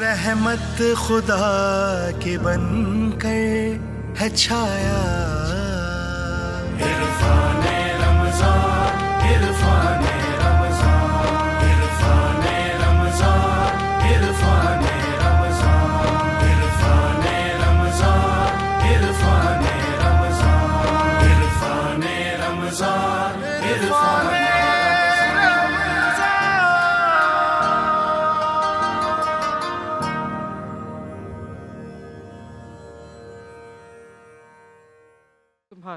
रहमत खुदा के बन कर है छाया इरफान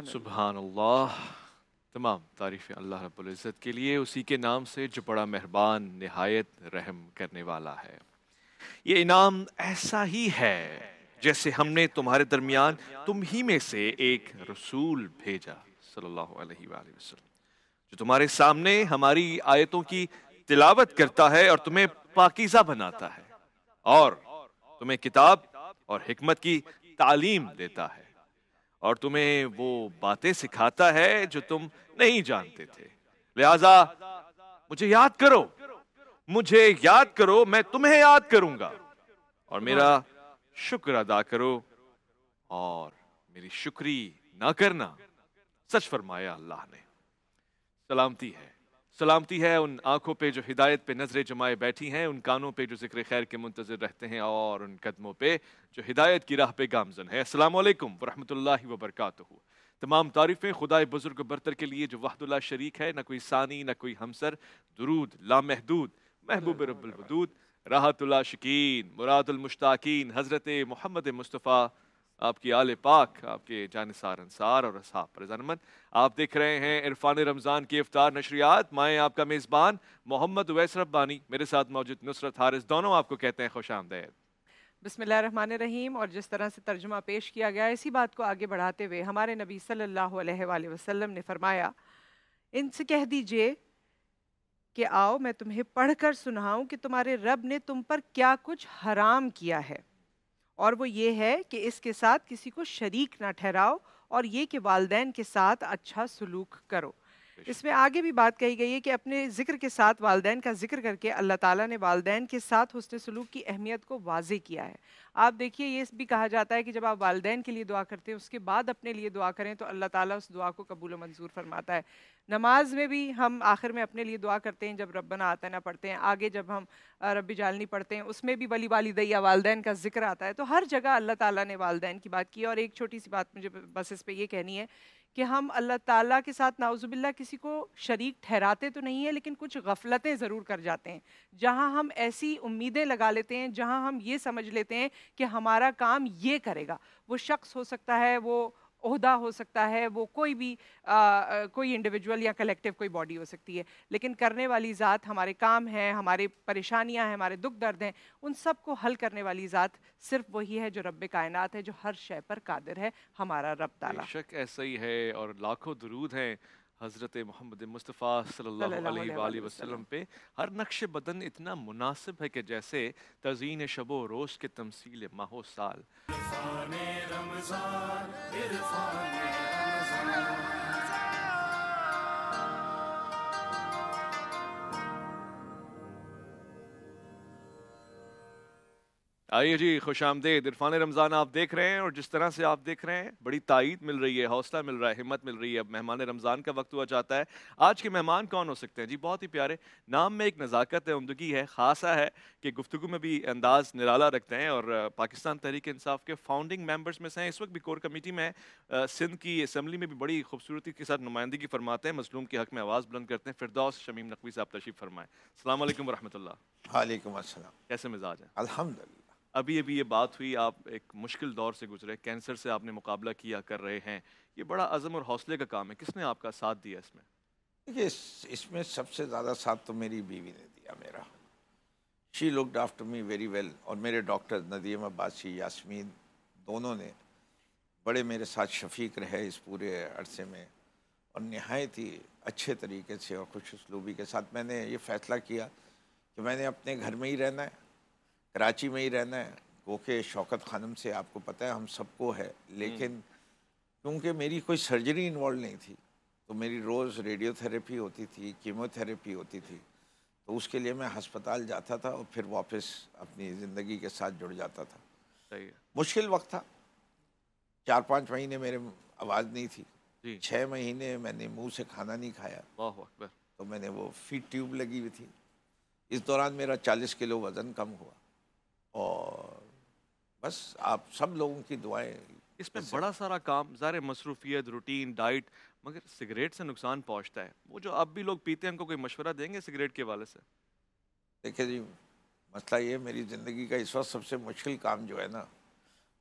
सुबहान अल्लाह तमाम तारीफ़ अल्लाह रबुल्ज़त के लिए उसी के नाम से जो बड़ा मेहरबान नहायत रहम करने वाला है ये इनाम ऐसा ही है जैसे हमने तुम्हारे दरमियान तुम ही में से एक रसूल भेजा सल्लल्लाहु अलैहि वसल्लम जो तुम्हारे सामने हमारी आयतों की तिलावत करता है और तुम्हें पाकिजा बनाता है और तुम्हें किताब और हमत की तालीम देता है और तुम्हें वो बातें सिखाता है जो तुम नहीं जानते थे लिहाजा मुझे याद करो मुझे याद करो मैं तुम्हें याद करूंगा और मेरा शुक्र अदा करो और मेरी शुक्री ना करना सच फरमाया अल्लाह ने सलामती है सलामती है उन आंखों पे जो हिदायत पे नजरें जमाए बैठी हैं उन कानों पे जो जिक्र खैर के मुंतजर रहते हैं और उन कदमों पे जो हिदायत की राह पे गामजन है असलकम वरहमल वबरक तमाम तारीफ़ें खुदा बुजुर्ग बरतर के लिए जो वाहदुल्ला शरीक है ना कोई सानी ना कोई हमसर दरूद लामहदूद महबूब रबुलवदूद राहतुल्ला शकीन मुरादुलमुश्ताकिन हज़रत मोहम्मद मुस्तफ़ा आपकी आले पाक आपके जानसार अंसार और असाब रजानमन आप देख रहे हैं इरफान रमज़ान की अफ्तार नशरियात माए आपका मेज़बान मोहम्मद वैस रब्बानी मेरे साथ मौजूद नुसरत हारिस दोनों आपको कहते हैं खुश आमदैद बसमिल रहीम और जिस तरह से तर्जुमा पेश किया गया इसी बात को आगे बढ़ाते हुए हमारे नबी सल्ला अलैहि ने फरमाया इनसे कह दीजिए कि आओ मैं तुम्हें पढ़कर सुनाऊं कि तुम्हारे रब ने तुम पर क्या कुछ हराम किया है और वो ये है कि इसके साथ किसी को शरीक ना ठहराओ और ये कि वालदेन के साथ अच्छा सलूक करो इसमें आगे भी बात कही गई है कि अपने जिक्र के साथ वालदेन का जिक्र करके अल्लाह ताला ने वालदे के साथ हसन सलूक की अहमियत को वाजे किया है आप देखिए ये भी कहा जाता है कि जब आप वालदे के लिए दुआ करते हैं उसके बाद अपने लिए दुआ करें तो अल्लाह ताला उस दुआ को कबूल मंजूर फरमाता है नमाज में भी हम आखिर में अपने लिए दुआ करते हैं जब रबना आता ना पढ़ते हैं आगे जब हम रब जालनी पढ़ते हैं उसमें भी वली वालद या वालदे का जिक्र आता है तो हर जगह अल्लाह ताली ने वालदे की बात की और एक छोटी सी बात मुझे बस इस पर यह कहनी है कि हम अल्लाह ताला के साथ नाउजुबिल्ला किसी को शरीक ठहराते तो नहीं है लेकिन कुछ गफलतें ज़रूर कर जाते हैं जहां हम ऐसी उम्मीदें लगा लेते हैं जहां हम ये समझ लेते हैं कि हमारा काम ये करेगा वो शख्स हो सकता है वो अहदा हो सकता है वो कोई भी आ, कोई इंडिविजुअल या कलेक्टिव कोई बॉडी हो सकती है लेकिन करने वाली ज़ात हमारे काम हैं हमारे परेशानियां हैं हमारे दुख दर्द हैं उन सब को हल करने वाली ज़ात सिर्फ वही है जो रब कायनात है जो हर शय पर कादिर है हमारा रब ताला शक ऐसा ही है और लाखों दरूद हैं हज़रत मोहम्मद मुस्तफ़ा वसल्लम पे हर नक्श बदन इतना मुनासिब है कि जैसे तजीन शबो रोज़ के तमसील माहो साल आइए जी खुश आमदेद इरफान रमज़ान आप देख रहे हैं और जिस तरह से आप देख रहे हैं बड़ी ताइद मिल रही है हौसला मिल रहा है हिम्मत मिल रही है अब मेहमान रमज़ान का वक्त हुआ जाता है आज के मेहमान कौन हो सकते हैं जी बहुत ही प्यारे नाम में एक नज़ाकत है उमदगी है ख़ासा है कि गुफ्तु में भी अंदाज़ निराला रखते हैं और पाकिस्तान तहरीक इंसाफ के फाउंडिंग मेम्बर्स में से हैं इस वक्त भी कोर कमेटी में सिंध की असम्बली में भी बड़ी खूबसूरती के साथ नुमाइंदगी फरमाते हैं मजलूम के हक़ में आवाज़ बुलंद करते हैं फिरदौस शमीम नकवी साहब तशीफ़ फरमाएँ अल्लाम वरहमल वालेकुम कैसे मिजाज है अलहमदिल्ला अभी अभी ये बात हुई आप एक मुश्किल दौर से गुजरे कैंसर से आपने मुकाबला किया कर रहे हैं ये बड़ा अज़म और हौसले का काम है किसने आपका साथ दिया इसमें देखिए इस, इसमें सबसे ज़्यादा साथ तो मेरी बीवी ने दिया मेरा she looked after me very well और मेरे डॉक्टर नदीम अब्बासी यासमीन दोनों ने बड़े मेरे साथ शफीक रहे इस पूरे अरसे में और नहायत ही अच्छे तरीके से और खुश उसलूबी के साथ मैंने ये फ़ैसला किया कि मैंने अपने घर में ही रहना है कराची में ही रहना है वो के शौकत खानम से आपको पता है हम सबको है लेकिन हम्म। क्योंकि मेरी कोई सर्जरी इन्वॉल्व नहीं थी तो मेरी रोज़ रेडियोथेरेपी होती थी कीमोथेरेपी होती थी तो उसके लिए मैं हस्पताल जाता था और फिर वापस अपनी ज़िंदगी के साथ जुड़ जाता था सही है मुश्किल वक्त था चार पाँच महीने मेरे आवाज़ नहीं थी छः महीने मैंने मुँह से खाना नहीं खाया तो मैंने वो फीट ट्यूब लगी हुई थी इस दौरान मेरा चालीस किलो वज़न कम हुआ और बस आप सब लोगों की दुआएं इसमें बड़ा सारा काम ज़ाहिर मसरूफियत रूटीन डाइट मगर सिगरेट से नुकसान पहुंचता है वो जो अब भी लोग पीते हैं उनको कोई मशवरा देंगे सिगरेट के हवाले से देखिए जी मसला ये मेरी ज़िंदगी का इस वक्त सबसे मुश्किल काम जो है ना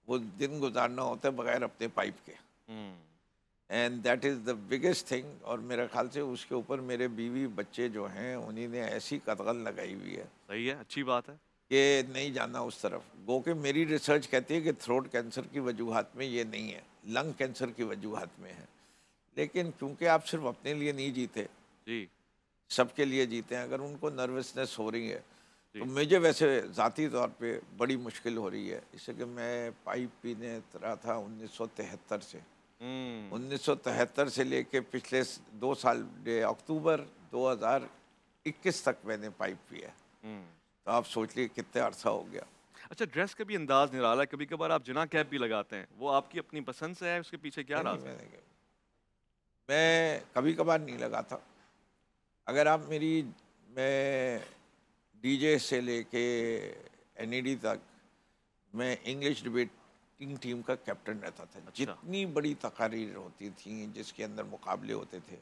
वो दिन गुजारना होता है बगैर अपने पाइप के and that is the biggest thing और मेरे ख्याल से उसके ऊपर मेरे बीवी बच्चे जो हैं उन्हीं ने ऐसी कदगल लगाई हुई है सही है अच्छी बात है ये नहीं जाना उस तरफ गो के मेरी रिसर्च कहती है कि थ्रोट कैंसर की वजूहत में ये नहीं है लंग कैंसर की वजूहत में है लेकिन क्योंकि आप सिर्फ अपने लिए नहीं जीते जी सबके लिए जीते हैं अगर उनको नर्वसनेस हो रही है तो मुझे वैसे ज़ाती तौर पे बड़ी मुश्किल हो रही है इससे कि मैं पाइप पीने तरह था उन्नीस से हम्म। उन्नीस mm. से लेके पिछले दो साल अक्टूबर 2021 तक मैंने पाइप पिया आप सोच लीजिए कितने अरसा हो गया अच्छा ड्रेस का भी अंदाज निराला है कभी कभार आप जिना कैप भी लगाते हैं वो आपकी अपनी पसंद से है उसके पीछे क्या राज है मैं कभी कभार नहीं लगाता अगर आप मेरी मैं डीजे से लेके एनईडी e तक मैं इंग्लिश डिबेटिंग टीम का कैप्टन रहता था अच्छा। जितनी बड़ी तकारीर होती थी जिसके अंदर मुकाबले होते थे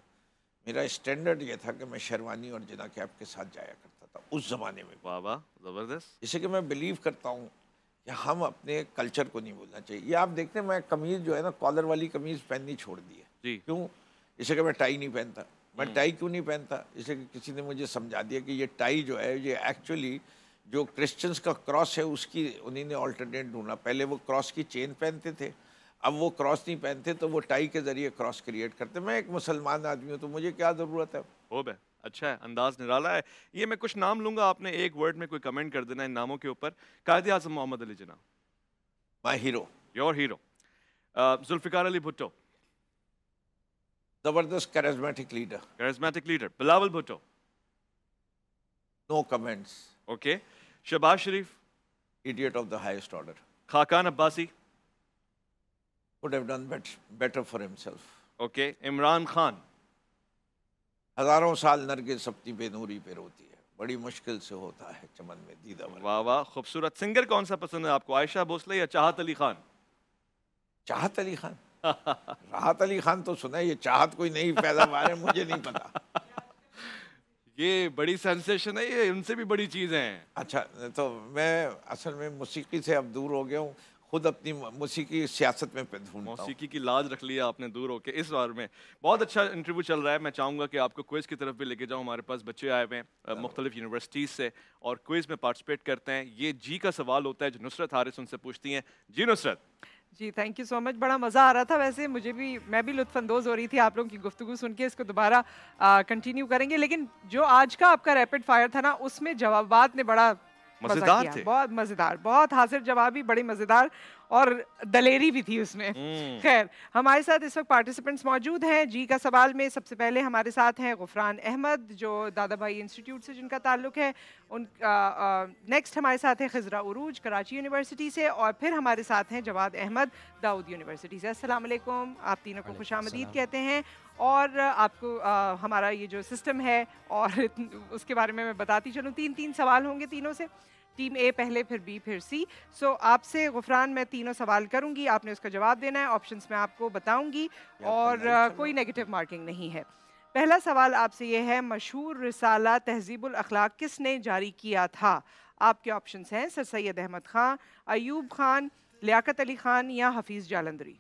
मेरा स्टैंडर्ड ये था कि मैं शेरवानी और जिना कैप के साथ जाया करता उस ज़माने में बाबा ज़बरदस्त जैसे कि मैं बिलीव करता हूँ कि हम अपने कल्चर को नहीं बोलना चाहिए ये आप देखते हैं मैं कमीज़ जो है ना कॉलर वाली कमीज़ पहननी छोड़ दी है क्यों जैसे कि मैं टाई नहीं पहनता मैं टाई हम्म। क्यों नहीं पहनता जैसे कि किसी ने मुझे समझा दिया कि ये टाई जो है ये एक्चुअली जो क्रिश्चियंस का क्रॉस है उसकी उन्हीं ने ऑल्टरनेट ढूंढा पहले वो क्रॉस की चेन पहनते थे अब वो क्रॉस नहीं पहनते तो वो टाई के जरिए क्रॉस क्रिएट करते मैं एक मुसलमान आदमी हूँ तो मुझे क्या ज़रूरत है अच्छा है अंदाज निराला है ये मैं कुछ नाम लूंगा आपने एक वर्ड में कोई कमेंट कर देना इन नामों के ऊपर कायदे आजम Mohammad Ali Jinnah my hero your hero Zulfikar Ali Bhutto जबरदस्त charismatic leader charismatic leader Bilawal Bhutto no comments okay Shahbaz Sharif idiot of the highest order Khaqan Abbasi would have done better for himself okay Imran Khan हजारों साल नर के सप्ती पे नूरी पे रोती है बड़ी मुश्किल से होता है चमन में दीदा वाह वाह खूबसूरत सिंगर कौन सा पसंद है आपको आयशा भोसले या चाहत अली खान चाहत अली खान राहत अली खान तो सुना ये चाहत कोई नई पैदावार है मुझे नहीं पता ये बड़ी सेंसेशन है ये उनसे भी बड़ी चीज़ें हैं अच्छा तो मैं असल में मौसीकी से अब दूर हो गया हूँ खुद अपनी मौसीकी सियासत में ढूंढता मौसीकी की लाज रख लिया आपने दूर होके इस बार में बहुत अच्छा इंटरव्यू चल रहा है मैं चाहूँगा कि आपको क्विज़ की तरफ भी लेके जाऊँ हमारे पास बच्चे आए हुए हैं हाँ। मुख्तलिफ यूनिवर्सिटीज़ से और क्विज़ में पार्टिसिपेट करते हैं ये जी का सवाल होता है जो नुसरत हारिस उनसे पूछती हैं ji Nusrat ji thank you so much बड़ा मज़ा आ रहा था वैसे मुझे भी मैं भी लुत्फानंदोज़ हो रही थी आप लोगों की गुफ्तु सुन के इसको दोबारा कंटिन्यू करेंगे लेकिन जो आज का आपका रैपिड फायर था ना उसमें जवाब ने बड़ा मजेदार थे बहुत मजेदार बहुत हाजिर जवाबी बड़ी मजेदार और दलेरी भी थी उसमें हम्म। खैर हमारे साथ इस वक्त पार्टिसिपेंट्स मौजूद हैं जी का सवाल में सबसे पहले हमारे साथ हैं गुफरान अहमद जो दादा भाई इंस्टीट्यूट से जिनका ताल्लुक है उन नेक्स्ट हमारे साथ हैं खजरा उरूज कराची यूनिवर्सिटी से और फिर हमारे साथ हैं जवाद अहमद दाऊद यूनिवर्सिटी से असलम आप तीनों को खुश कहते हैं और आपको आ, हमारा ये जो सिस्टम है और उसके बारे में मैं बताती चलूँ तीन तीन सवाल होंगे तीनों से टीम ए पहले फिर बी फिर सी सो so, आपसे गुफरान मैं तीनों सवाल करूंगी आपने उसका जवाब देना है ऑप्शंस मैं आपको बताऊंगी और कोई नेगेटिव मार्किंग नहीं है पहला सवाल आपसे ये है मशहूर रिसाला तहजीबुल अखलाक किसने जारी किया था आपके ऑप्शंस हैं सर सैद अहमद ख़ान अयूब खान लियाकत अली ख़ान या हफीज़ जालंदरी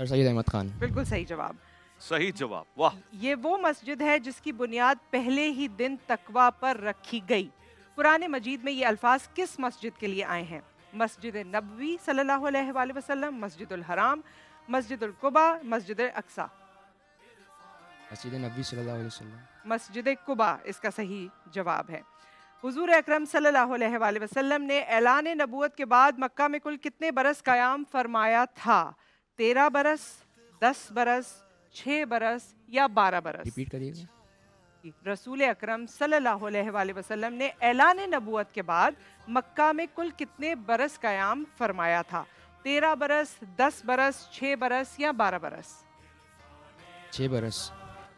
सर सैद अहमद खान बिल्कुल सही जवाब सही जवाब वाह ये वो मस्जिद है जिसकी बुनियाद पहले ही दिन तकवा पर रखी गई पुराने मजीद में ये अल्फाज किस मस्जिद के लिए आए हैं मस्जिद नबवी सल्लल्लाहु अलैहि वसल्लम मस्जिद हराम मस्जिद कुबा मस्जिद अक्सा मस्जिद नबी सल्लल्लाहु अलैहि वसल्लम मस्जिद कुबा इसका सही जवाब है हुजूर अकरम सल्लल्लाहु अलैहि वसल्लम ने ऐलान नबूत के बाद मक्का में कुल कितने बरस कायम फरमाया था तेरह बरस दस बरस छः बरस या बारह बरस रिपीट करिएगा रसूल अक्रम सल्लल्लाहु वसल्लम ने ऐलान नबूत के बाद मक्का में कुल कितने बरस क्याम फरमाया था तेरह बरस दस बरस छः बरस या बारह बरस छः बरस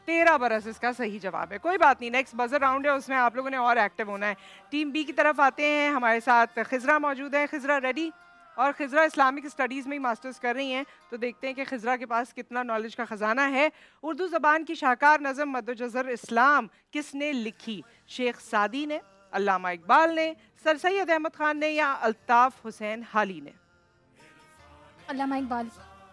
तेरह बरस इसका सही जवाब है कोई बात नहीं नेक्स्ट बजर राउंड है उसमें आप लोगों ने और एक्टिव होना है टीम बी की तरफ आते हैं हमारे साथ खिजरा मौजूद है खिजरा रेडी और खजरा इस्लामिक स्टडीज़ में ही मास्टर्स कर रही हैं तो देखते हैं कि खजरा के पास कितना नॉलेज का ख़जाना है उर्दू ज़बान की शाहकार नज़म मदजर इस्लाम किसने लिखी शेख सादी ने अलामा इकबाल ने सर सैद अहमद ख़ान ने या अल्ताफ़ हुसैन हाली ने इकबाल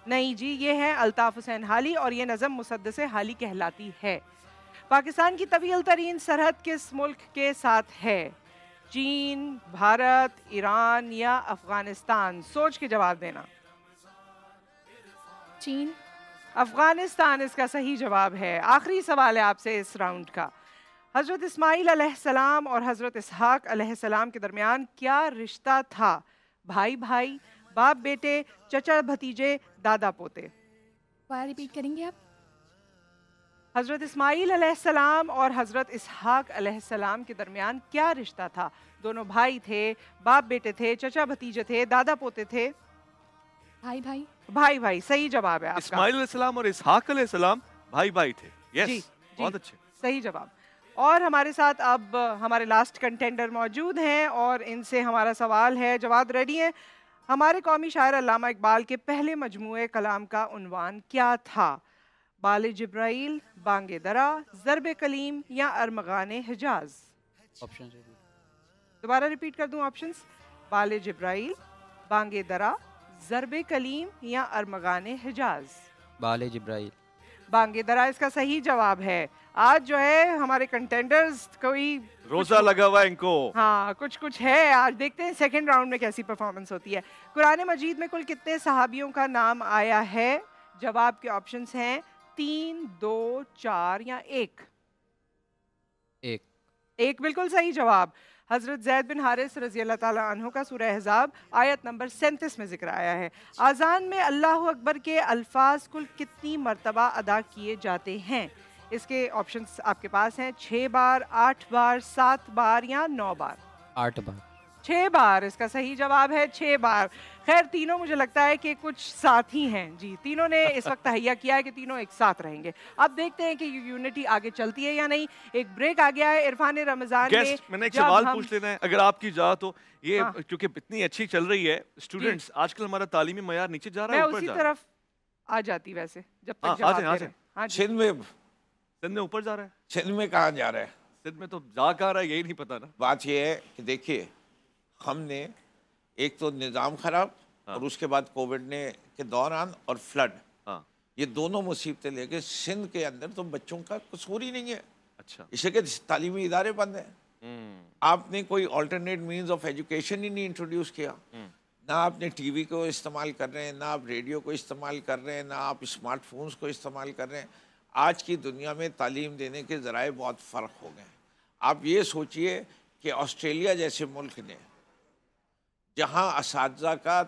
नहीं जी ये है अल्ताफ़ हुसैन हाली और ये नज़म मुसदस हाली कहलाती है पाकिस्तान की तवील तरीन सरहद किस मुल्क के साथ है चीन भारत ईरान या अफगानिस्तान सोच के जवाब देना चीन अफगानिस्तान इसका सही जवाब है आखिरी सवाल है आपसे इस राउंड का हज़रत इस्माईल सलाम और हज़रत इसहाक सलाम के दरमियान क्या रिश्ता था भाई भाई बाप बेटे चचा भतीजे दादा पोते रिपीट करेंगे आप हज़रत इस्माईल सलाम और हज़रत इसहाक के दरमियान क्या रिश्ता था दोनों भाई थे बाप बेटे थे चचा भतीजे थे दादा पोते थे भाई भाई भाई भाई सही जवाब है इस्माईल और इसहाक भाई भाई थे यस बहुत अच्छे सही जवाब और हमारे साथ अब हमारे लास्ट कंटेंडर मौजूद हैं और इनसे हमारा सवाल है जवाब रेडी है हमारे कौमी शायर अलामा इकबाल के पहले मजमू कलाम का उनवान क्या था बाल जब्राइल बांगे दरा ज़रब कलीम या अरमगान हिजाज ऑप्शन दोबारा रिपीट कर दूं ऑप्शंस बाल जब्राइल बांगे दरा ज़रब कलीम या अरमगान हिजाज बाल जब्राइल बांगे दरा इसका सही जवाब है आज जो है हमारे कंटेंडर्स कोई रोजा लगा हुआ इनको हाँ कुछ कुछ है आज देखते हैं सेकंड राउंड में कैसी परफॉर्मेंस होती है कुरान मजीद में कुल कितने सहाबियों का नाम आया है जवाब के ऑप्शंस हैं तीन दो चार या एक एक एक बिल्कुल सही जवाब हज़रत जैद बिन हारिस रजी अल्लाह का सूर हजाब आयत नंबर सैंतीस में जिक्र आया है आज़ान में अल्लाह अकबर के अल्फाज कुल कितनी मरतबा अदा किए जाते हैं इसके ऑप्शंस आपके पास हैं छः बार आठ बार सात बार या नौ बार आठ बार छः बार इसका सही जवाब है छः बार खैर तीनों मुझे लगता है कि कुछ साथ ही हैं जी तीनों ने इस वक्त तहैया किया है कि तीनों एक साथ रहेंगे अब देखते हैं कि यूनिटी आगे चलती है या नहीं एक ब्रेक आ गया है इरफान रमजान मैंने एक सवाल हम... पूछ लेना है अगर आपकी जा तो ये हाँ। क्योंकि इतनी अच्छी चल रही है स्टूडेंट्स आजकल हमारा तालीमी मैार नीचे जा रहा है उसी तरफ आ जाती वैसे जब हाँ, हाँ सिंध में ऊपर जा रहा है सिंध में कहा जा रहा है सिंध में तो जा कहाँ रहा है यही नहीं पता ना बात यह है कि देखिए हमने एक तो निज़ाम ख़राब हाँ। और उसके बाद कोविड ने के दौरान और फ्लड हाँ। ये दोनों मुसीबतें लेके सिंध के अंदर तो बच्चों का कसूर ही नहीं है अच्छा इसे के तालीमी इदारे बंद हैं हम्म। आपने कोई अल्टरनेट मींस ऑफ एजुकेशन ही नहीं इंट्रोड्यूस किया हम्म। ना आपने टीवी को इस्तेमाल कर रहे हैं ना आप रेडियो को इस्तेमाल कर रहे हैं ना आप स्मार्टफोन्स को इस्तेमाल कर रहे हैं आज की दुनिया में तालीम देने के ज़राए बहुत फ़र्क हो गए आप ये सोचिए कि ऑस्ट्रेलिया जैसे मुल्क ने जहाँ इस का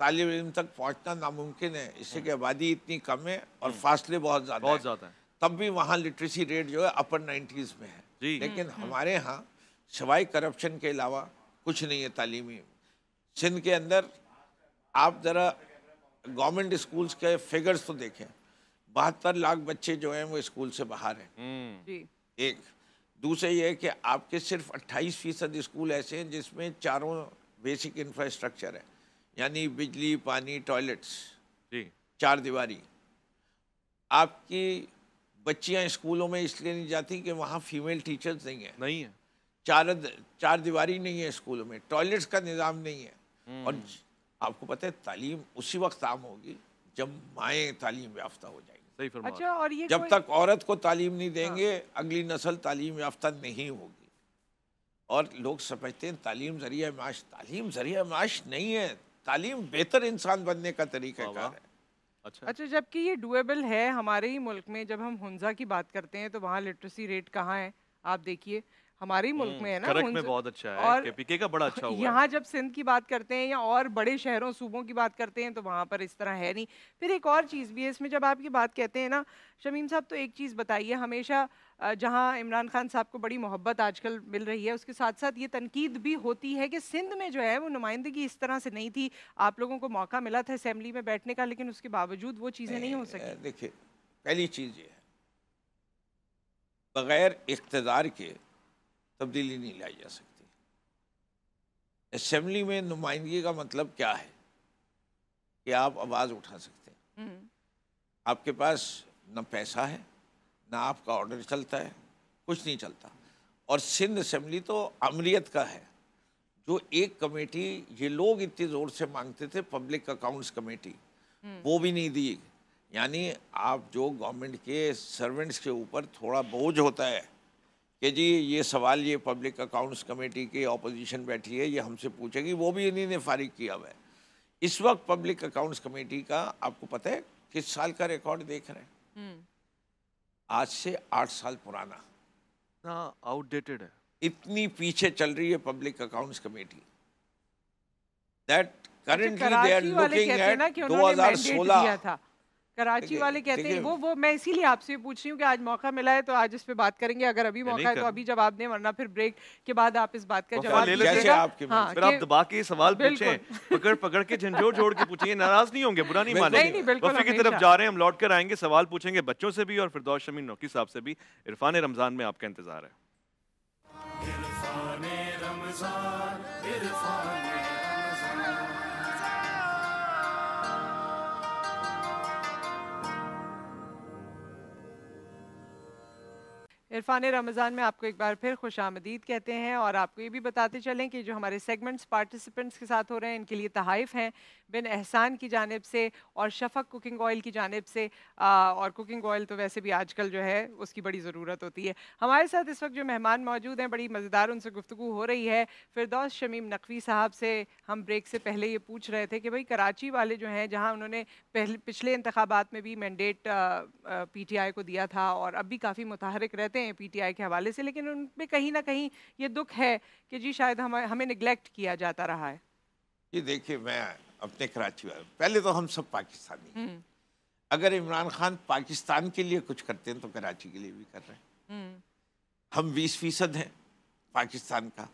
तालब इम तक पहुँचना नामुमकिन है इसी की आबादी इतनी कम है और हम्म। फासले बहुत ज़्यादा बहुत ज़्यादा है तब भी वहाँ लिटरेसी रेट जो है अपर नाइन्टीज़ में है जी। लेकिन हम्म। हमारे यहाँ सवाई करप्शन के अलावा कुछ नहीं है तालीमी सिंध के अंदर आप ज़रा गवर्नमेंट स्कूल्स के फिगर्स तो देखें बहत्तर लाख बच्चे जो हैं वो स्कूल से बाहर हैं हम्म। एक दूसरे ये कि आपके सिर्फ 28 फीसद स्कूल ऐसे हैं जिसमें चारों बेसिक इंफ्रास्ट्रक्चर है यानी बिजली पानी टॉयलेट्स जी चार दीवारी आपकी बच्चियां स्कूलों में इसलिए नहीं जाती कि वहाँ फीमेल टीचर्स नहीं है नहीं है चार चार दीवारी नहीं है स्कूलों में टॉयलेट्स का निज़ाम नहीं है हम्म। और आपको पता है तालीम उसी वक्त आम होगी जब माएँ तालीम याफ्ता हो जाएगी सही अच्छा और ये जब कोई... तक औरत को तालीम नहीं हाँ। देंगे हाँ। अगली नस्ल तालीम याफ्ता नहीं होगी और लोग समझते हैं तालीम जरिया माश तालीम जरिया माश नहीं है तालीम बेहतर इंसान बनने का तरीका है अच्छा अच्छा जबकि ये डुएबल है हमारे ही मुल्क में जब हम हुंजा की बात करते हैं तो वहाँ लिटरेसी रेट कहाँ है आप देखिए हमारे ही मुल्क हम्म, में है ना में बहुत अच्छा है और केपीके का बड़ा अच्छा हुआ यहाँ जब सिंध की बात करते हैं या और बड़े शहरों सूबों की बात करते हैं तो वहाँ पर इस तरह है नहीं फिर एक और चीज़ भी है इसमें जब आप ये बात कहते हैं ना शमीम साहब तो एक चीज़ बताइए हमेशा जहां इमरान खान साहब को बड़ी मोहब्बत आजकल मिल रही है उसके साथ साथ ये तनकीद भी होती है कि सिंध में जो है वो नुमाइंदगी इस तरह से नहीं थी आप लोगों को मौका मिला था असम्बली में बैठने का लेकिन उसके बावजूद वो चीज़ें नहीं हो सकी देखिए पहली चीज़ ये है बग़ैर इकतदार के तब्दीली नहीं लाई जा सकती असम्बली में नुमाइंदगी का मतलब क्या है कि आप आवाज़ उठा सकते हैं हम्म। आपके पास न पैसा है ना आपका ऑर्डर चलता है कुछ नहीं चलता और सिंध असम्बली तो अमरीत का है जो एक कमेटी ये लोग इतने ज़ोर से मांगते थे पब्लिक अकाउंट्स कमेटी हम्म। वो भी नहीं दी यानी आप जो गवर्नमेंट के सर्वेंट्स के ऊपर थोड़ा बोझ होता है कि जी ये सवाल ये पब्लिक अकाउंट्स कमेटी के ऑपोजिशन बैठी है ये हमसे पूछेगी वो भी इन्हीं ने फारिग किया हुआ है इस वक्त पब्लिक अकाउंट्स कमेटी का आपको पता है किस साल का रिकॉर्ड देख रहे हैं आज से आठ साल पुराना ना आउटडेटेड है इतनी पीछे चल रही है public accounts committee that currently they are looking at 2016 Karachi वाले कहते हैं वो वो मैं इसीलिए आपसे पूछ रही हूँ कि आज मौका मिला है तो आज इस पे बात करेंगे अगर अभी मौका है तो अभी जवाब दें वरना फिर ब्रेक के बाद आप इस बात का जवाब हाँ, फिर आप दबा के सवाल पूछे पकड़ पकड़ के झंझोर जोड़ के पूछिए नाराज नहीं होंगे बुरा नहीं माने की तरफ जा रहे हैं हम लौट कर आएंगे सवाल पूछेंगे बच्चों से भी और फिर शमी नौकी साहब से भी इरफान रमजान में आपका इंतजार है इरफान रमज़ान में आपको एक बार फिर खुश आमदीद कहते हैं और आपको ये भी बताते चलें कि जो हमारे सेगमेंट्स पार्टिसिपेंट्स के साथ हो रहे हैं इनके लिए तहाइफ हैं बिन एहसान की जानब से और शफक कुकिंग ऑयल की जानब से आ, और कुकिंग ऑयल तो वैसे भी आजकल जो है उसकी बड़ी ज़रूरत होती है हमारे साथ इस वक्त जो मेहमान मौजूद हैं बड़ी मज़ेदार उनसे गुफ्तु हो रही है फिरदौस शमीम नकवी साहब से हम ब्रेक से पहले ये पूछ रहे थे कि भाई कराची वाले जो हैं जहाँ उन्होंने पहले पिछले इंतबात में भी मैंडेट पी टी आई को दिया था और अब भी काफ़ी मुतहरक रहते हैं पी टी आई के हवाले से लेकिन उन पर कहीं ना कहीं ये दुख है कि जी शायद हम हमें निगलेक्ट किया जाता रहा है ये देखिए मैं अपने कराची वाले पहले तो हम सब पाकिस्तानी हम्म। अगर इमरान खान पाकिस्तान के लिए कुछ करते हैं तो कराची के लिए भी कर रहे हैं हम्म। हम बीस फीसद हैं पाकिस्तान का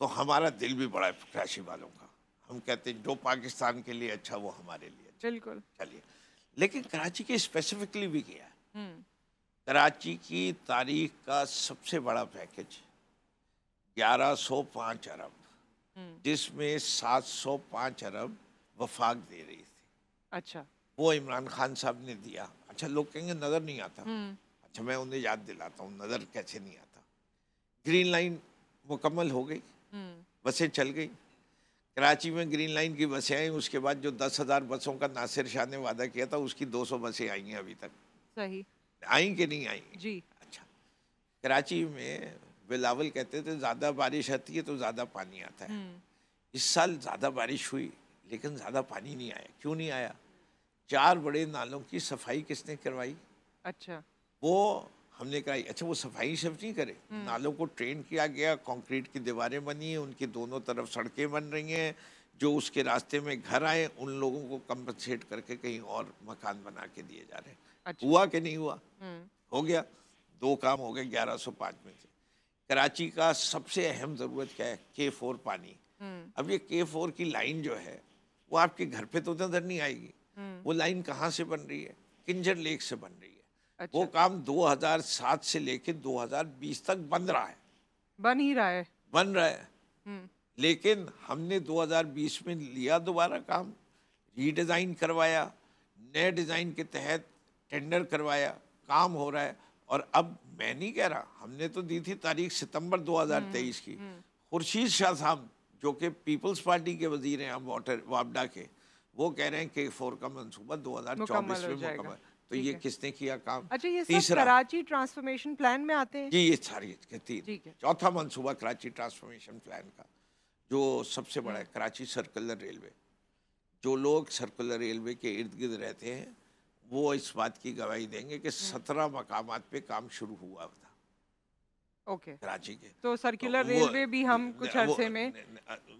तो हमारा दिल भी बड़ा है कराची वालों का हम कहते हैं जो पाकिस्तान के लिए अच्छा वो हमारे लिए अच्छा। बिल्कुल चलिए लेकिन कराची के स्पेसिफिकली भी किया है हम्म। कराची की तारीख का सबसे बड़ा पैकेज ग्यारह अरब हम्म। जिसमें 705 अरब वफाक दे रही थी अच्छा वो इमरान खान साहब ने दिया अच्छा लोग कहेंगे नज़र नहीं आता हम्म। अच्छा मैं उन्हें याद दिलाता हूँ नज़र कैसे नहीं आता ग्रीन लाइन मुकम्मल हो गई हम्म। बसें चल गई कराची में ग्रीन लाइन की बसें आई उसके बाद जो दस हज़ार बसों का नासिर शाह ने वादा किया था उसकी दो सौ बसें आई हैं अभी तक सही आई कि नहीं आई जी अच्छा कराची में बिलावल कहते थे तो ज़्यादा बारिश आती है तो ज़्यादा पानी आता है हम्म। इस साल ज़्यादा बारिश हुई लेकिन ज़्यादा पानी नहीं आया क्यों नहीं आया चार बड़े नालों की सफाई किसने करवाई अच्छा वो हमने कहा अच्छा वो सफाई सब नहीं करे हम्म। नालों को ट्रेन किया गया कंक्रीट की दीवारें बनी है उनकी दोनों तरफ सड़कें बन रही हैं जो उसके रास्ते में घर आए उन लोगों को कंपनसेट करके कहीं और मकान बना के दिए जा रहे हैं अच्छा। हुआ कि नहीं हुआ हम्म। हो गया दो काम हो गए ग्यारह सौ में से कराची का सबसे अहम ज़रूरत क्या है के फोर पानी हम्म। अब ये के फोर की लाइन जो है वो आपके घर पे तो नज़र नहीं आएगी हम्म। वो लाइन कहाँ से बन रही है किंजर लेक से बन रही है अच्छा। वो काम 2007 से लेके 2020 तक बन रहा है बन ही रहा है बन रहा है हम्म। लेकिन हमने 2020 में लिया दोबारा काम रीडिज़ाइन करवाया नए डिज़ाइन के तहत टेंडर करवाया काम हो रहा है और अब मैं नहीं कह रहा हमने तो दी थी तारीख सितंबर 2023 हम्म, की हम्म। खुर्शीद शाह साहब जो कि पीपल्स पार्टी के वजीर हैं अब वाटर वापडा के वो कह रहे हैं के फोर का मनसूबा 2024 में मुकम्मल तो ये किसने किया काम अच्छा ये तीसरा कराची ट्रांसफॉर्मेशन प्लान में आते हैं जी ये सारी तीन चौथा मनसूबा कराची ट्रांसफॉर्मेशन प्लान का जो सबसे बड़ा है हम्म। कराची सर्कुलर रेलवे जो लोग सर्कुलर रेलवे के इर्द गिर्द रहते हैं वो इस बात की गवाही देंगे कि हम्म। सत्रह मकाम पे काम शुरू हुआ था ओके कराची के तो सर्कुलर तो रेलवे भी हम कुछ अरसे में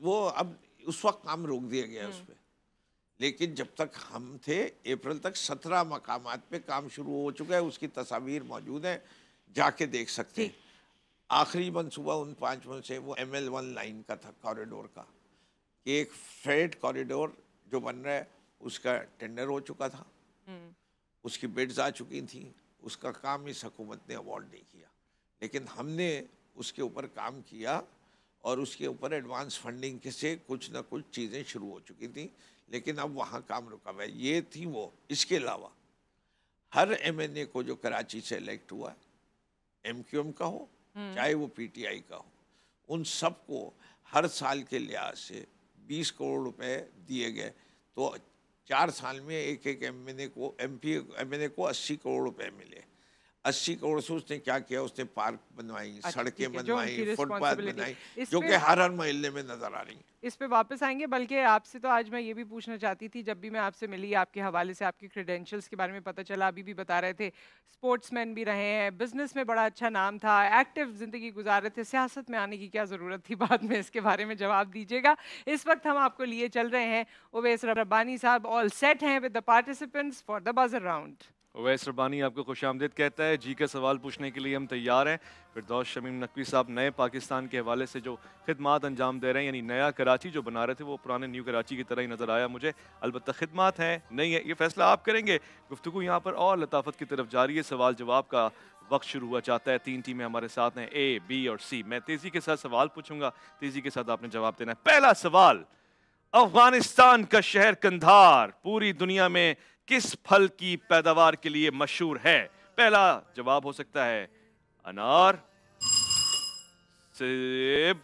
वो अब उस वक्त काम रोक दिया गया हम्म। उस पर लेकिन जब तक हम थे अप्रैल तक सत्रह मकाम पे काम शुरू हो चुका है उसकी तस्वीर मौजूद है जाके देख सकते हैं आखिरी मनसूबा उन पाँच मन से वो एम एल वन लाइन का था कॉरिडोर का कि एक फ्रेड कॉरिडोर जो बन रहा है उसका टेंडर हो चुका था हम्म। उसकी बेड्स आ चुकी थी उसका काम इस हकूमत ने अवॉर्ड नहीं किया लेकिन हमने उसके ऊपर काम किया और उसके ऊपर एडवांस फंडिंग के से कुछ ना कुछ चीज़ें शुरू हो चुकी थी लेकिन अब वहाँ काम रुका हुआ ये थी वो इसके अलावा हर एमएनए को जो कराची से इलेक्ट हुआ एमक्यूएम का हो हम्म। चाहे वो पीटीआई का हो उन सबको हर साल के लिहाज से 20 करोड़ रुपए दिए गए तो चार साल में एक एक एम को एम पी एम को अस्सी करोड़ रुपए मिले अस्सी करोड़ से उसने क्या किया उसने पार्क बनवाई अच्छा, सड़कें बनवाई फुटपाथ बनाई जो कि हर हर मोहल्ले में नजर आ रही है इस पे वापस आएंगे बल्कि आपसे तो आज मैं ये भी पूछना चाहती थी जब भी मैं आपसे मिली आपके हवाले से आपके क्रेडेंशियल्स के बारे में पता चला अभी भी बता रहे थे स्पोर्ट्समैन भी रहे हैं बिजनेस में बड़ा अच्छा नाम था एक्टिव ज़िंदगी गुजार रहे थे सियासत में आने की क्या ज़रूरत थी बाद में इसके बारे में जवाब दीजिएगा इस वक्त हम आपको लिए चल रहे हैं ओवैस रब्बानी साहब ऑल सेट हैं with the participants for the buzzer round Awais Rabbani आपको खुश आमदेद कहता है जी के सवाल पूछने के लिए हम तैयार हैं फिर दौस शमीम नकवी साहब नए पाकिस्तान के हवाले से जो खदमात अंजाम दे रहे हैं यानी नया कराची जो बना रहे थे वो पुराने न्यू कराची की तरह ही नज़र आया मुझे अलबत् खदमात हैं नहीं है ये फैसला आप करेंगे गुफ्तु यहाँ पर और लताफत की तरफ जारी है सवाल जवाब का वक्त शुरू हुआ चाहता है तीन टीमें हमारे साथ हैं ए बी और सी मैं तेज़ी के साथ सवाल पूछूंगा तेज़ी के साथ आपने जवाब देना है पहला सवाल अफगानिस्तान का शहर कंधार पूरी दुनिया में किस फल की पैदावार के लिए मशहूर है पहला जवाब हो सकता है अनार सेब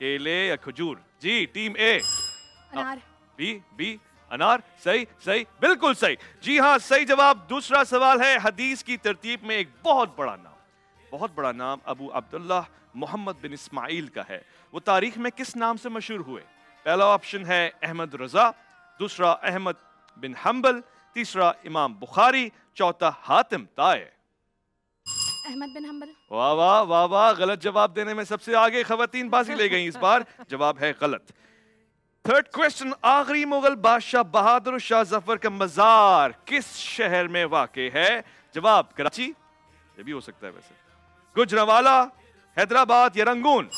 केले या खजूर जी टीम ए अनार बी बी अनार सही सही बिल्कुल सही जी हाँ सही जवाब दूसरा सवाल है हदीस की तरतीब में एक बहुत बड़ा नाम बहुत बड़ा नाम अबू अब्दुल्ला मोहम्मद बिन इस्माइल का है वो तारीख में किस नाम से मशहूर हुए पहला ऑप्शन है अहमद रजा दूसरा अहमद बिन हम्बल तीसरा इमाम बुखारी चौथा हातिम ताय अहमद बिन हम्बल वाह वाह वाह वाह गलत जवाब देने में सबसे आगे खवतीन बाजी ले गई इस बार जवाब है गलत थर्ड क्वेश्चन आखिरी मुगल बादशाह बहादुर शाह जफर का मजार किस शहर में वाक़ है जवाब कराची ये भी हो सकता है वैसे गुजरावाला हैदराबाद या Rangoon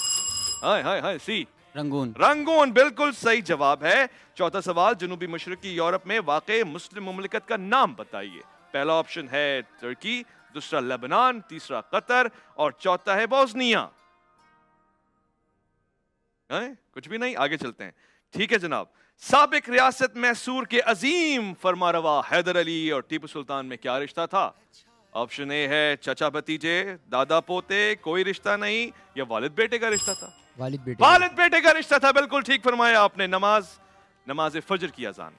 hi hi hi C Rangoon Rangoon बिल्कुल सही जवाब है चौथा सवाल जनूबी मशरकी यूरोप में वाक़ मुस्लिम ममलिकत का नाम बताइए पहला ऑप्शन है तुर्की दूसरा लेबनान तीसरा कतर और चौथा है बोस्निया कुछ भी नहीं आगे चलते हैं ठीक है जनाब सबक रियासत मैसूर के अजीम फरमारवा हैदर अली और टीपू सुल्तान में क्या रिश्ता था अच्छा। ऑप्शन ए है चचा भतीजे दादा पोते कोई रिश्ता नहीं या वालिद बेटे का रिश्ता था वालिद बेटे वालिद बेटे का रिश्ता था बिल्कुल ठीक फरमाया आपने नमाज नमाज फजर की अजान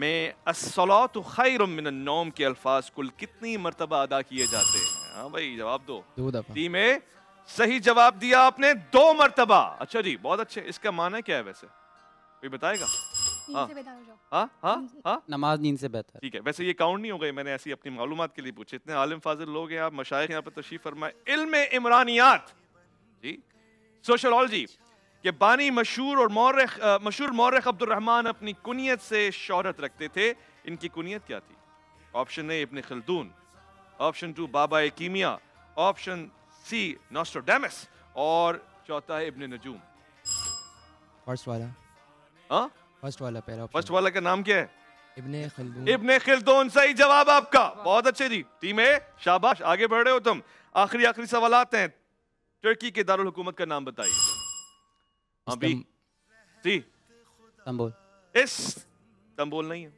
में असलात नौम के अल्फाज कुल कितनी मरतबा अदा किए जाते हैं हाँ भाई जवाब दो दो दफा टी में सही जवाब दिया आपने दो मरतबा अच्छा जी बहुत अच्छे इसका माना क्या है वैसे कोई बताएगा हाँ। हाँ, हाँ, नमाज नींद से बेहतर ठीक है वैसे ये काउंट नहीं हो गई मैंने ऐसी अपनी मालूम के लिए पूछे इतने आलिम फाजिल लोग हैं आप मशाइ यहाँ पर तशीफ फरमाए इल्म इमरानियात जी सोशलॉजी के बानी मशहूर और मौरख मशहूर मौरख अब्दुलरहमान अपनी कुनीत से शहरत रखते थे इनकी कुनीत क्या थी option A Ibn Khaldun option two बाबा कीमिया ऑप्शन सी नोस्टोडेमस और चौथा है इबन नजूम फर्स्ट वाला हाँ फर्स्ट वाला पहला फर्स्ट वाला का नाम क्या है इब्ने खल्दून इब्ने खल्दून सही जवाब आपका बहुत अच्छे जी टीम ए शाबाश आगे बढ़ रहे हो तुम आखिरी आखिरी सवाल आते हैं तुर्की के दारुल हुकूमत का नाम बताइए अभी जी तंबोल इस तंबोल नहीं है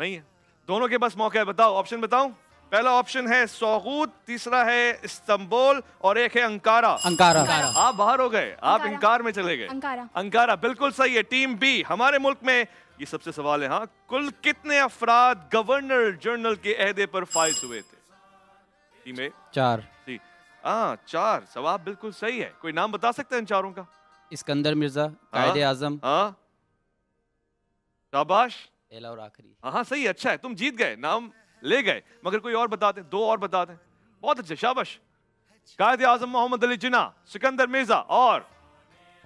नहीं है दोनों के पास मौका है बताओ ऑप्शन बताऊं पहला ऑप्शन है सौगूत तीसरा है इस्तंबुल और एक है अंकारा अंकारा, अंकारा। आप बाहर हो गए आप इंकार में चले गए अंकारा अंकारा बिल्कुल सही है टीम बी हमारे मुल्क में ये सबसे सवाल है हाँ कुल कितने अफराद गवर्नर जनरल के अहदे पर फाइल हुए थे टीम ए चार जी हाँ चार सवाल बिल्कुल सही है कोई नाम बता सकते हैं इन चारों का इस्कंदर मिर्जा हाँ। कायदे आजम हाँ शाबाश और आखिरी हाँ, हाँ सही अच्छा है तुम जीत गए नाम ले गए मगर कोई और बता दें दो और बता दें बहुत अच्छे शाबाश कायद आजम मोहम्मद अली जिना सिकंदर मिर्जा और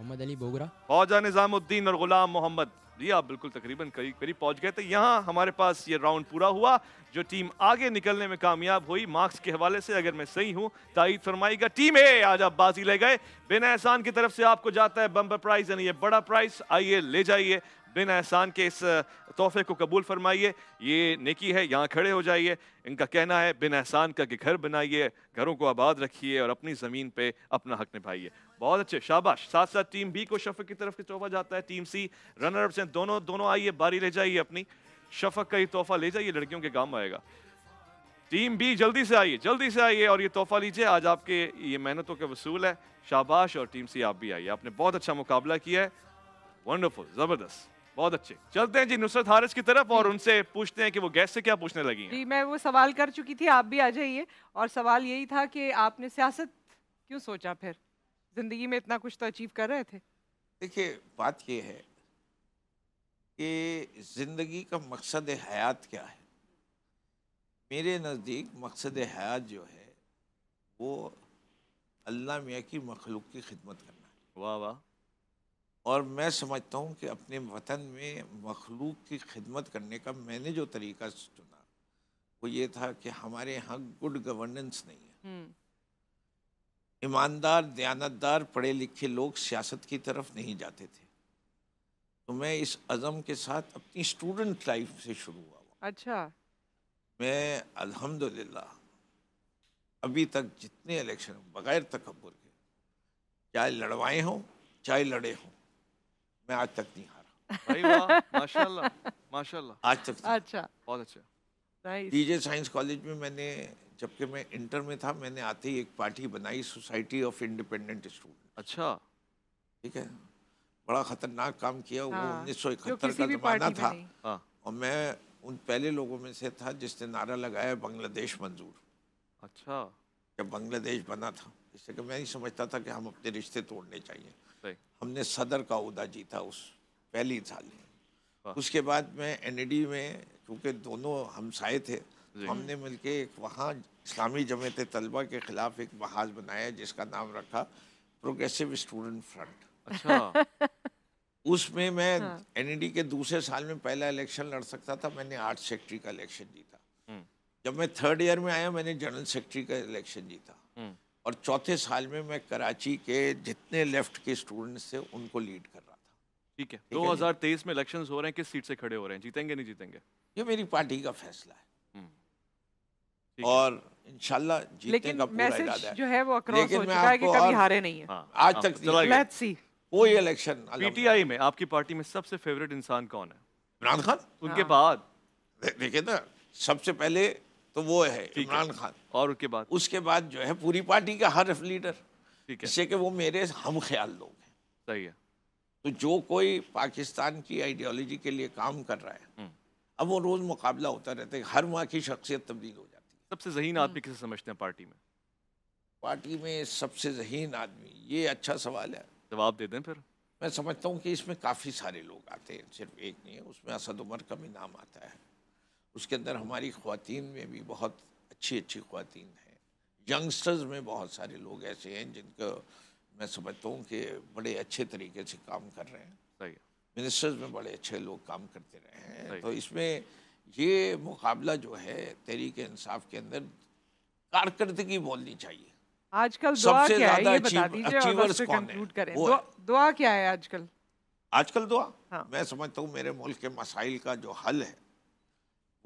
मोहम्मद अली बोगरा फौजा निज़ामुद्दीन और गुलाम मोहम्मद जी आप हाँ, बिल्कुल तकरीबन करीब करीब पहुंच गए थे यहाँ हमारे पास ये राउंड पूरा हुआ जो टीम आगे निकलने में कामयाब हुई मार्क्स के हवाले से अगर मैं सही हूँ तायद फरमाईगा टीम ए आज आप बाजी ले गए बिना एहसान की तरफ से आपको जाता है बम्बर प्राइज यानी ये बड़ा प्राइज आइए ले जाइए बिन एहसान के इस तोहफे को कबूल फरमाइए ये नेकी है यहाँ खड़े हो जाइए इनका कहना है बिन एहसान का कि घर बनाइए घरों को आबाद रखिए और अपनी ज़मीन पे अपना हक निभाइए बहुत अच्छे शाबाश साथ साथ टीम बी को शफक की तरफ से तोहफा जाता है टीम सी अप हैं दोनों दोनों आइए बारी ले जाइए अपनी शफक का ये तोहफा ले जाइए लड़कियों के काम आएगा टीम बी जल्दी से आइए जल्दी से आइए और ये तोहफा लीजिए आज आपके ये मेहनतों के वसूल है शाबाश और टीम सी आप भी आइए आपने बहुत अच्छा मुकाबला किया है वंडरफुल ज़बरदस्त बहुत अच्छे चलते हैं जी नुसरत हारिस की तरफ और उनसे पूछते हैं कि वो गैस से क्या पूछने लगी जी मैं वो सवाल कर चुकी थी आप भी आ जाइए और सवाल यही था कि आपने सियासत क्यों सोचा फिर जिंदगी में इतना कुछ तो अचीव कर रहे थे देखिए बात यह है कि ज़िंदगी का मकसद हयात क्या है मेरे नज़दीक मकसद हयात जो है वो अल्लाह मियाँ की मखलूक की खिदमत करना वाह वाह और मैं समझता हूँ कि अपने वतन में मखलूक की खिदमत करने का मैंने जो तरीका चुना वो ये था कि हमारे यहाँ गुड गवर्नेंस नहीं है हम्म। ईमानदार दयानतदार पढ़े लिखे लोग सियासत की तरफ नहीं जाते थे तो मैं इस अज़म के साथ अपनी स्टूडेंट लाइफ से शुरू हुआ अच्छा मैं अल्हम्दुलिल्लाह अभी तक जितने इलेक्शन बगैर तकबर के चाहे लड़वाए हों चाहे लड़े हों मैं आज तक नहीं हारा माशाल्लाह माशाल्लाह आज तक अच्छा बहुत अच्छा डीजे साइंस कॉलेज में मैंने जबकि मैं इंटर में था मैंने आते ही एक पार्टी बनाई सोसाइटी ऑफ इंडिपेंडेंट स्टूडेंट अच्छा ठीक है बड़ा खतरनाक काम किया हाँ, वो उन्नीस सौ इकहत्तर का जमाना था हाँ। और मैं उन पहले लोगों में से था जिसने नारा लगाया बांग्लादेश मंजूर अच्छा जब बांग्लादेश बना था इससे कि मैं नहीं समझता था कि हम अपने रिश्ते तोड़ने चाहिए हमने सदर का उदा जीता उस पहली साल में उसके बाद मैं एन में क्योंकि दोनों हमसाए थे हमने मिलके एक वहाँ इस्लामी जमत तलबा के ख़िलाफ़ एक बहाज बनाया जिसका नाम रखा प्रोग्रेसिव स्टूडेंट फ्रंट अच्छा उसमें मैं एनईडी हाँ। के दूसरे साल में पहला इलेक्शन लड़ सकता था मैंने आर्ट सेक्रेटरी का इलेक्शन जीता हम्म। जब मैं थर्ड ईयर में आया मैंने जनरल सेक्रेटरी का इलेक्शन जीता हम्म। और चौथे साल में मैं कराची के जितने लेफ्ट के स्टूडेंट्स थे उनको लीड कर रहा था ठीक है दो हजार तेईस में इलेक्शन हो रहे हैं किस सीट से खड़े हो रहे हैं जीतेंगे नहीं जीतेंगे ये मेरी पार्टी का फैसला है हम्म। और इंशाल्लाह जीतने का पूरा इरादा है जो है वो अक्रॉस हो चुका है कि कभी हारे नहीं है हाँ, आज हाँ, तक लेट्स सी कोई इलेक्शन पीटीआई में आपकी पार्टी में सबसे फेवरेट इंसान कौन है इमरान खान उनके हाँ। बाद देखिए ना सबसे पहले तो वो है इमरान खान और उसके बाद उसके बाद जो है पूरी पार्टी का हर लीडर ठीक है इससे कि वो मेरे हम ख्याल लोग हैं सही है तो जो कोई पाकिस्तान की आइडियोलॉजी के लिए काम कर रहा है हम्म। अब वो रोज़ मुकाबला होता रहता है हर माँ की शख्सियत तब्दील हो जाती है सबसे जहीन आदमी किसे समझते हैं पार्टी में पार्टी में सबसे जहीन आदमी ये अच्छा सवाल है जवाब दे दें फिर मैं समझता हूँ कि इसमें काफ़ी सारे लोग आते हैं सिर्फ एक नहीं है उसमें असद उमर का भी नाम आता है उसके अंदर हमारी खातन में भी बहुत अच्छी अच्छी खातन हैं यंगस्टर्स में बहुत सारे लोग ऐसे हैं जिनको मैं समझता हूँ कि बड़े अच्छे तरीके से काम कर रहे हैं मिनिस्टर्स में बड़े अच्छे लोग काम करते रहे हैं तो इसमें ये मुकाबला जो है तहरीक इंसाफ के अंदर कारकर्दगी बोलनी चाहिए आजकल सबसे ज्यादा दुआ, दुआ क्या है आजकल आजकल दुआ हाँ। मैं समझता हूँ मेरे मुल्क के मसाइल का जो हल है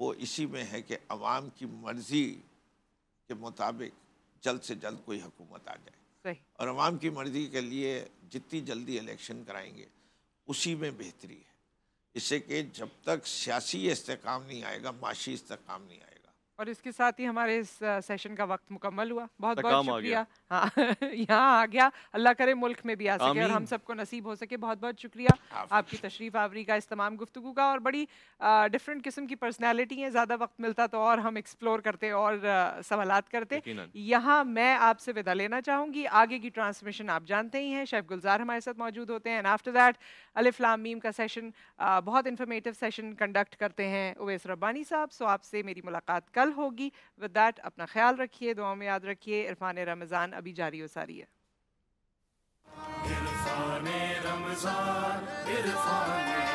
वो इसी में है कि अवाम की मर्ज़ी के मुताबिक जल्द से जल्द कोई हुकूमत आ जाए और अवाम की मर्ज़ी के लिए जितनी जल्दी इलेक्शन कराएंगे उसी में बेहतरी है इससे कि जब तक सियासी इस्तेकाम नहीं आएगा माशी इस्तेकाम नहीं आएगा और इसके साथ ही हमारे इस सेशन का वक्त मुकम्मल हुआ बहुत तो बहुत शुक्रिया हाँ यहाँ आ गया अल्लाह करे मुल्क में भी आ सके और हम सबको नसीब हो सके बहुत बहुत शुक्रिया आपकी तशरीफ आवरी का इस तमाम गुफ्तु का और बड़ी डिफरेंट किस्म की पर्सनैलिटी है ज़्यादा वक्त मिलता तो और हम एक्सप्लोर करते और सवाल करते यहाँ मैं आपसे विदा लेना चाहूँगी आगे की ट्रांसमिशन आप जानते ही हैं शेफ गुलजार हमारे साथ मौजूद होते हैं एंड आफ्टर दैट अलिफ्लामीम का सेशन बहुत इन्फॉर्मेटिव सेशन कंडक्ट करते हैं उवेस रब्बानी साहब सो आपसे मेरी मुलाकात कल कल होगी विद दैट अपना ख्याल रखिए दुआ में याद रखिए इरफान रमज़ान अभी जारी सारी है रमजान